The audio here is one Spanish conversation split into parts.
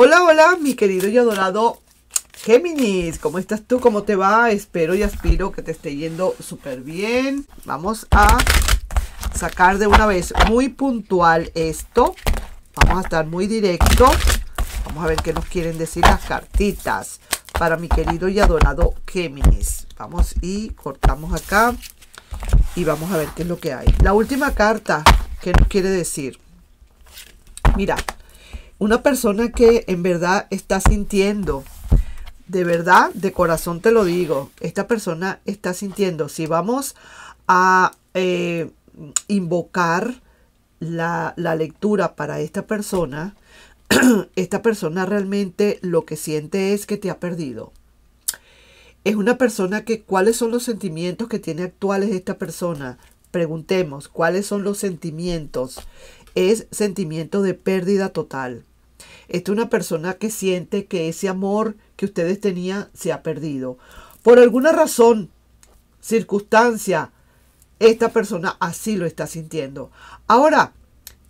Hola, hola, mi querido y adorado Géminis, ¿cómo estás tú? ¿Cómo te va? Espero y aspiro que te esté yendo súper bien. Vamos a sacar de una vez muy puntual esto. Vamos a estar muy directo. Vamos a ver qué nos quieren decir las cartitas para mi querido y adorado Géminis. Vamos y cortamos acá y vamos a ver qué es lo que hay. La última carta, que nos quiere decir? Mira, una persona que en verdad está sintiendo, de verdad, de corazón te lo digo, esta persona está sintiendo, si vamos a eh, invocar la, la lectura para esta persona, esta persona realmente lo que siente es que te ha perdido. Es una persona que, ¿cuáles son los sentimientos que tiene actuales esta persona? Preguntemos, ¿cuáles son los sentimientos? Es sentimiento de pérdida total. Esta es una persona que siente que ese amor que ustedes tenían se ha perdido. Por alguna razón, circunstancia, esta persona así lo está sintiendo. Ahora,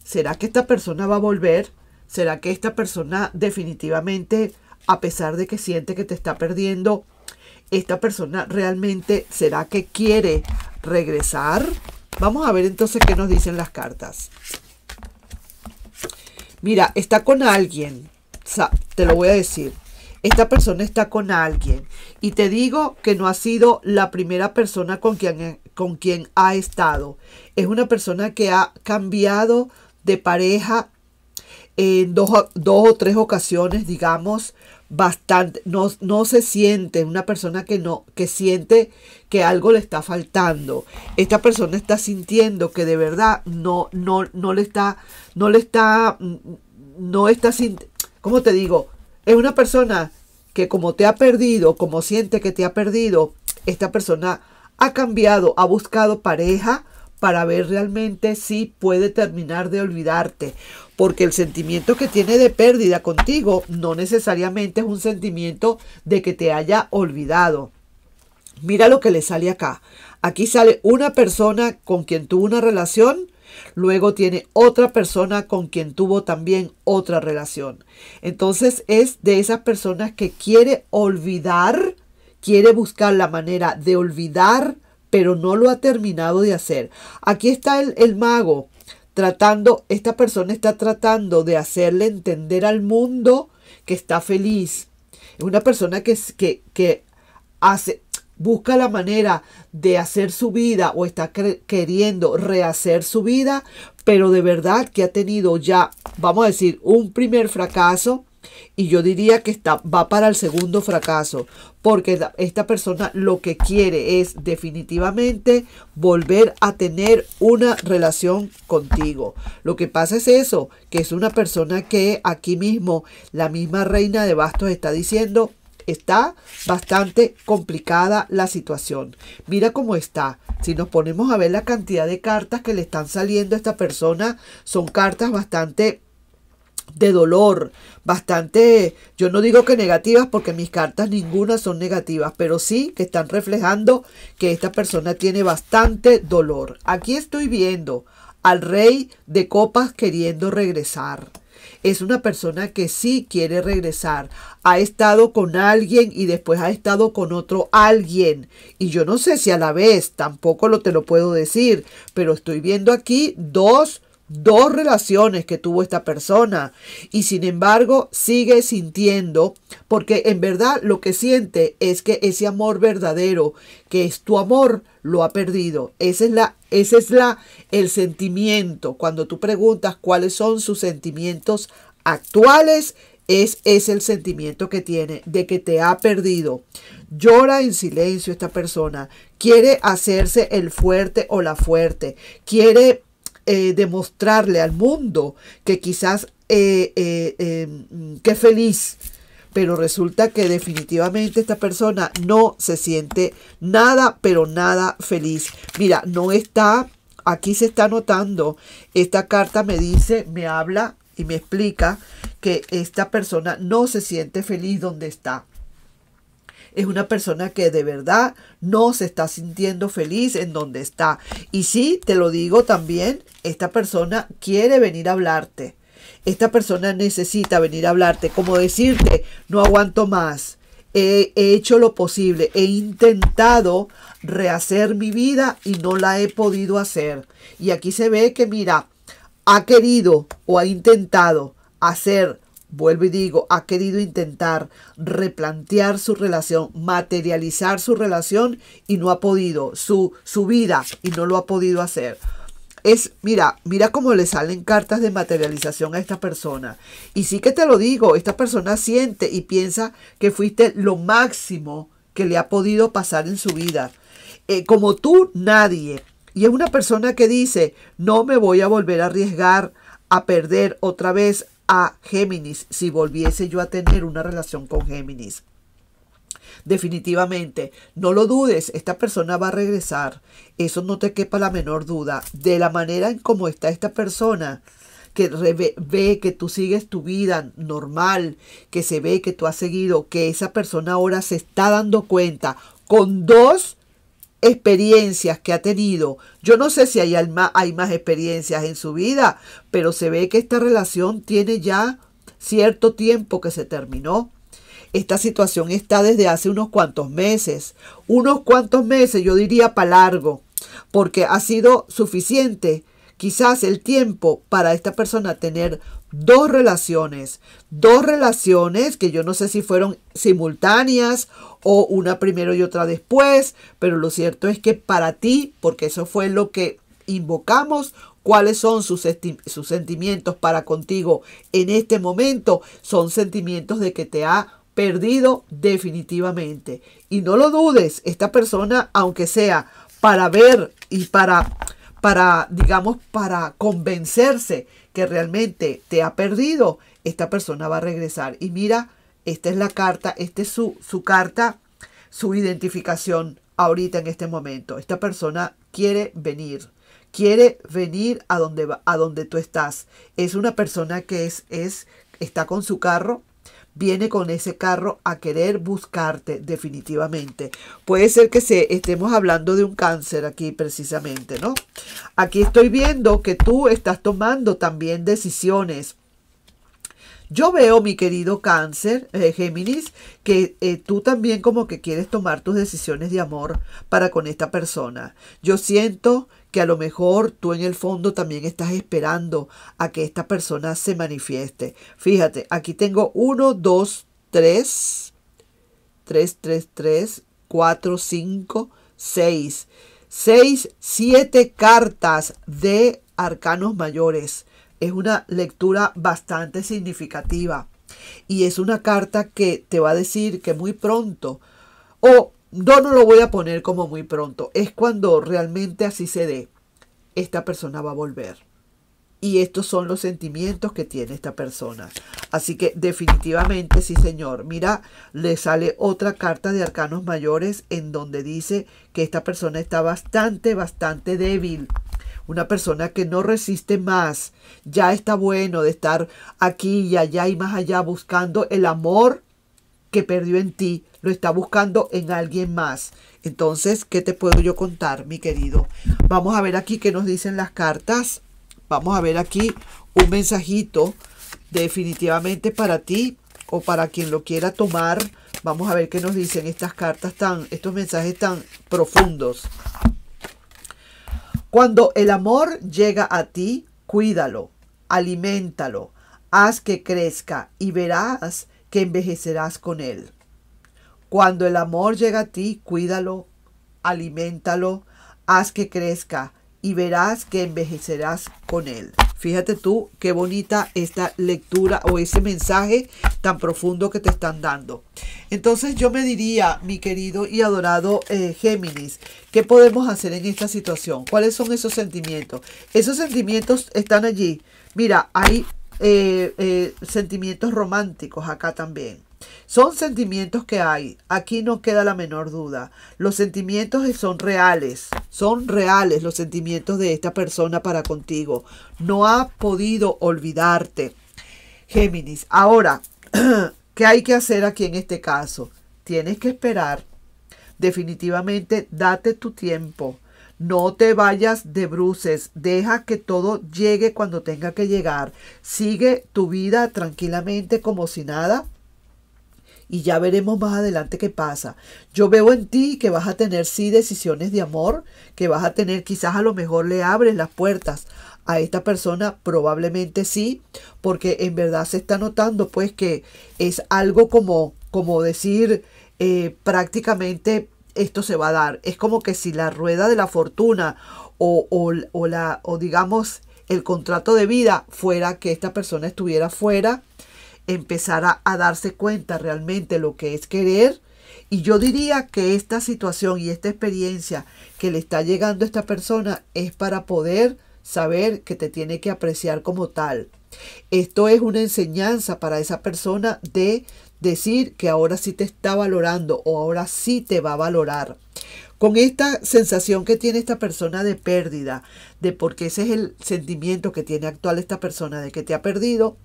¿será que esta persona va a volver? ¿Será que esta persona definitivamente, a pesar de que siente que te está perdiendo, esta persona realmente será que quiere regresar? Vamos a ver entonces qué nos dicen las cartas. Mira, está con alguien. O te lo voy a decir. Esta persona está con alguien. Y te digo que no ha sido la primera persona con quien, eh, con quien ha estado. Es una persona que ha cambiado de pareja en dos, dos o tres ocasiones, digamos, bastante, no, no, se siente una persona que no, que siente que algo le está faltando. Esta persona está sintiendo que de verdad no, no, no le está, no le está, mm, no está sintiendo, ¿cómo te digo? Es una persona que como te ha perdido, como siente que te ha perdido, esta persona ha cambiado, ha buscado pareja, para ver realmente si puede terminar de olvidarte. Porque el sentimiento que tiene de pérdida contigo no necesariamente es un sentimiento de que te haya olvidado. Mira lo que le sale acá. Aquí sale una persona con quien tuvo una relación, luego tiene otra persona con quien tuvo también otra relación. Entonces es de esas personas que quiere olvidar, quiere buscar la manera de olvidar pero no lo ha terminado de hacer. Aquí está el, mago tratando, esta persona está tratando de hacerle entender al mundo que está feliz. Es una persona que, que, que hace, busca la manera de hacer su vida o está queriendo rehacer su vida, pero de verdad que ha tenido ya, vamos a decir, un primer fracaso y yo diría que está, va para el segundo fracaso, porque esta persona lo que quiere es definitivamente volver a tener una relación contigo. Lo que pasa es eso, que es una persona que aquí mismo, la misma reina de bastos está diciendo, está bastante complicada la situación. Mira cómo está. Si nos ponemos a ver la cantidad de cartas que le están saliendo a esta persona, son cartas bastante de dolor, bastante, yo no digo que negativas porque mis cartas ninguna son negativas, pero sí que están reflejando que esta persona tiene bastante dolor. Aquí estoy viendo al rey de copas queriendo regresar. Es una persona que sí quiere regresar. Ha estado con alguien y después ha estado con otro alguien. Y yo no sé si a la vez, tampoco lo te lo puedo decir, pero estoy viendo aquí dos dos relaciones que tuvo esta persona y sin embargo sigue sintiendo porque en verdad lo que siente es que ese amor verdadero que es tu amor lo ha perdido. Ese es la es la el sentimiento cuando tú preguntas cuáles son sus sentimientos actuales es, es el sentimiento que tiene de que te ha perdido. Llora en silencio esta persona. Quiere hacerse el fuerte o la fuerte. Quiere eh, demostrarle al mundo que quizás eh, eh, em, que feliz, pero resulta que definitivamente esta persona no se siente nada, pero nada feliz. Mira, no está, aquí se está notando, esta carta me dice, me habla y me explica que esta persona no se siente feliz donde está es una persona que de verdad no se está sintiendo feliz en donde está. Y sí, te lo digo también, esta persona quiere venir a hablarte. Esta persona necesita venir a hablarte, como decirte, no aguanto más. He, hecho lo posible, he intentado rehacer mi vida y no la he podido hacer. Y aquí se ve que, mira, ha querido o ha intentado hacer vuelvo y digo, ha querido intentar replantear su relación, materializar su relación y no ha podido, su, su vida y no lo ha podido hacer. Es, mira, mira cómo le salen cartas de materialización a esta persona. Y sí que te lo digo, esta persona siente y piensa que fuiste lo máximo que le ha podido pasar en su vida. Eh, como tú, nadie. Y es una persona que dice, no me voy a volver a arriesgar a perder otra vez a Géminis si volviese yo a tener una relación con Géminis. Definitivamente, no lo dudes, esta persona va a regresar. Eso no te quepa la menor duda. De la manera en cómo está esta persona, que ve que tú sigues tu vida normal, que se ve que tú has seguido, que esa persona ahora se está dando cuenta con dos experiencias que ha tenido. Yo no sé si hay, alma, hay más experiencias en su vida, pero se ve que esta relación tiene ya cierto tiempo que se terminó. Esta situación está desde hace unos cuantos meses, unos cuantos meses yo diría para largo, porque ha sido suficiente quizás el tiempo para esta persona tener dos relaciones, dos relaciones que yo no sé si fueron simultáneas o una primero y otra después, pero lo cierto es que para ti, porque eso fue lo que invocamos, cuáles son sus, sus sentimientos para contigo en este momento, son sentimientos de que te ha perdido definitivamente. Y no lo dudes, esta persona, aunque sea para ver y para, para, digamos, para convencerse que realmente te ha perdido, esta persona va a regresar. Y mira, esta es la carta, esta es su, su carta, su identificación ahorita en este momento. Esta persona quiere venir, quiere venir a donde, a donde tú estás. Es una persona que es, es, está con su carro, viene con ese carro a querer buscarte definitivamente. Puede ser que se, estemos hablando de un cáncer aquí precisamente, ¿no? Aquí estoy viendo que tú estás tomando también decisiones. Yo veo, mi querido cáncer, eh, Géminis, que eh, tú también como que quieres tomar tus decisiones de amor para con esta persona. Yo siento que a lo mejor tú en el fondo también estás esperando a que esta persona se manifieste. Fíjate, aquí tengo 1, 2, 3, 3, 3, 3, 4, 5, 6. 6, 7 cartas de arcanos mayores. Es una lectura bastante significativa. Y es una carta que te va a decir que muy pronto o no, no lo voy a poner como muy pronto. Es cuando realmente así se dé. Esta persona va a volver. Y estos son los sentimientos que tiene esta persona. Así que definitivamente sí, señor. Mira, le sale otra carta de arcanos mayores en donde dice que esta persona está bastante, bastante débil. Una persona que no resiste más. Ya está bueno de estar aquí y allá y más allá buscando el amor que perdió en ti lo está buscando en alguien más. Entonces, ¿qué te puedo yo contar, mi querido? Vamos a ver aquí qué nos dicen las cartas. Vamos a ver aquí un mensajito definitivamente para ti o para quien lo quiera tomar. Vamos a ver qué nos dicen estas cartas tan, estos mensajes tan profundos. Cuando el amor llega a ti, cuídalo, aliméntalo, haz que crezca y verás que envejecerás con él. Cuando el amor llega a ti, cuídalo, aliméntalo, haz que crezca y verás que envejecerás con él. Fíjate tú qué bonita esta lectura o ese mensaje tan profundo que te están dando. Entonces yo me diría, mi querido y adorado eh, Géminis, ¿qué podemos hacer en esta situación? ¿Cuáles son esos sentimientos? Esos sentimientos están allí. Mira, hay eh, eh, sentimientos románticos acá también. Son sentimientos que hay, aquí no queda la menor duda. Los sentimientos son reales, son reales los sentimientos de esta persona para contigo. No ha podido olvidarte. Géminis, ahora, ¿qué hay que hacer aquí en este caso? Tienes que esperar. Definitivamente, date tu tiempo. No te vayas de bruces, deja que todo llegue cuando tenga que llegar. Sigue tu vida tranquilamente como si nada y ya veremos más adelante qué pasa. Yo veo en ti que vas a tener sí decisiones de amor, que vas a tener quizás a lo mejor le abres las puertas a esta persona, probablemente sí, porque en verdad se está notando pues que es algo como, como decir eh, prácticamente esto se va a dar. Es como que si la rueda de la fortuna o, o, la, o digamos el contrato de vida fuera que esta persona estuviera fuera, Empezará a darse cuenta realmente lo que es querer. Y yo diría que esta situación y esta experiencia que le está llegando a esta persona es para poder saber que te tiene que apreciar como tal. Esto es una enseñanza para esa persona de decir que ahora sí te está valorando o ahora sí te va a valorar con esta sensación que tiene esta persona de pérdida, de porque ese es el sentimiento que tiene actual esta persona de que te ha perdido,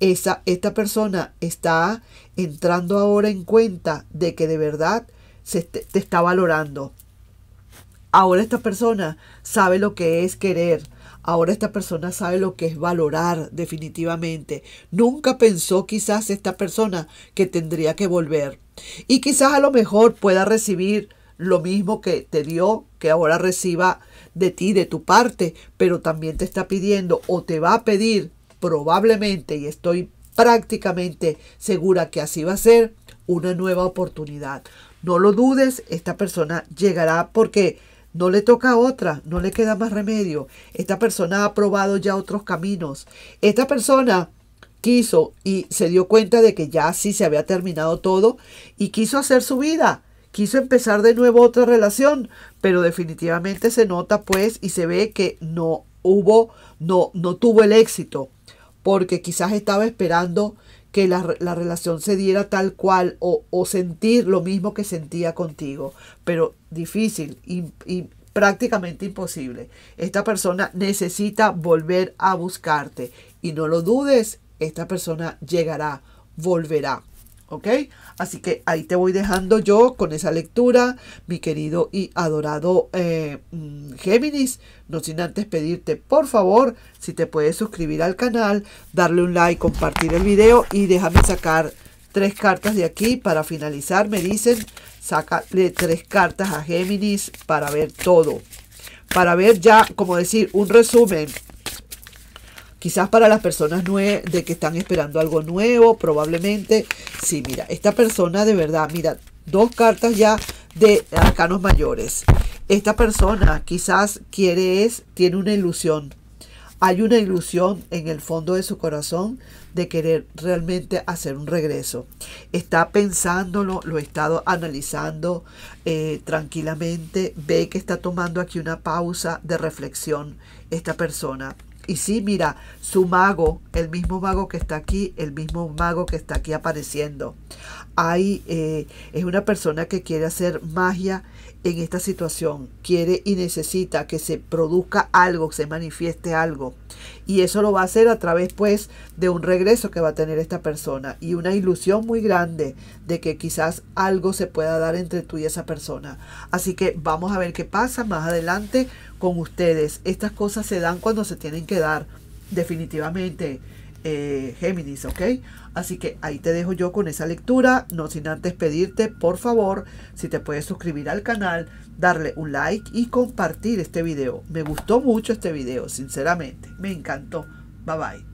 esa, esta persona está entrando ahora en cuenta de que de verdad se te, te está valorando. Ahora esta persona sabe lo que es querer, Ahora esta persona sabe lo que es valorar definitivamente. Nunca pensó quizás esta persona que tendría que volver. Y quizás a lo mejor pueda recibir lo mismo que te dio, que ahora reciba de ti, de tu parte, pero también te está pidiendo o te va a pedir probablemente, y estoy prácticamente segura que así va a ser, una nueva oportunidad. No lo dudes, esta persona llegará porque no le toca otra, no le queda más remedio. Esta persona ha probado ya otros caminos. Esta persona quiso y se dio cuenta de que ya sí se había terminado todo y quiso hacer su vida quiso empezar de nuevo otra relación, pero definitivamente se nota pues y se ve que no hubo, no, no tuvo el éxito, porque quizás estaba esperando que la, relación se diera tal cual o, sentir lo mismo que sentía contigo, pero difícil y, y prácticamente imposible. Esta persona necesita volver a buscarte y no lo dudes, esta persona llegará, volverá. ¿Ok? Así que ahí te voy dejando yo con esa lectura, mi querido y adorado eh, mm, Géminis. No sin antes pedirte, por favor, si te puedes suscribir al canal, darle un like, compartir el video y déjame sacar tres cartas de aquí. Para finalizar, me dicen, sácale tres cartas a Géminis para ver todo. Para ver ya, como decir, un resumen Quizás para las personas de que están esperando algo nuevo, probablemente. Sí, mira, esta persona de verdad, mira, dos cartas ya de arcanos mayores. Esta persona quizás quiere es, tiene una ilusión. Hay una ilusión en el fondo de su corazón de querer realmente hacer un regreso. Está pensándolo, lo ha estado analizando eh, tranquilamente, ve que está tomando aquí una pausa de reflexión esta persona. Y sí, mira, su mago, el mismo mago que está aquí, el mismo mago que está aquí apareciendo. Hay, eh, es una persona que quiere hacer magia en esta situación, quiere y necesita que se produzca algo, que se manifieste algo. Y eso lo va a hacer a través pues de un regreso que va a tener esta persona y una ilusión muy grande de que quizás algo se pueda dar entre tú y esa persona. Así que vamos a ver qué pasa más adelante con ustedes. Estas cosas se dan cuando se tienen que dar, definitivamente. Eh, Géminis, ¿ok? Así que ahí te dejo yo con esa lectura, no sin antes pedirte, por favor, si te puedes suscribir al canal, darle un like y compartir este video. Me gustó mucho este video, sinceramente, me encantó. Bye bye.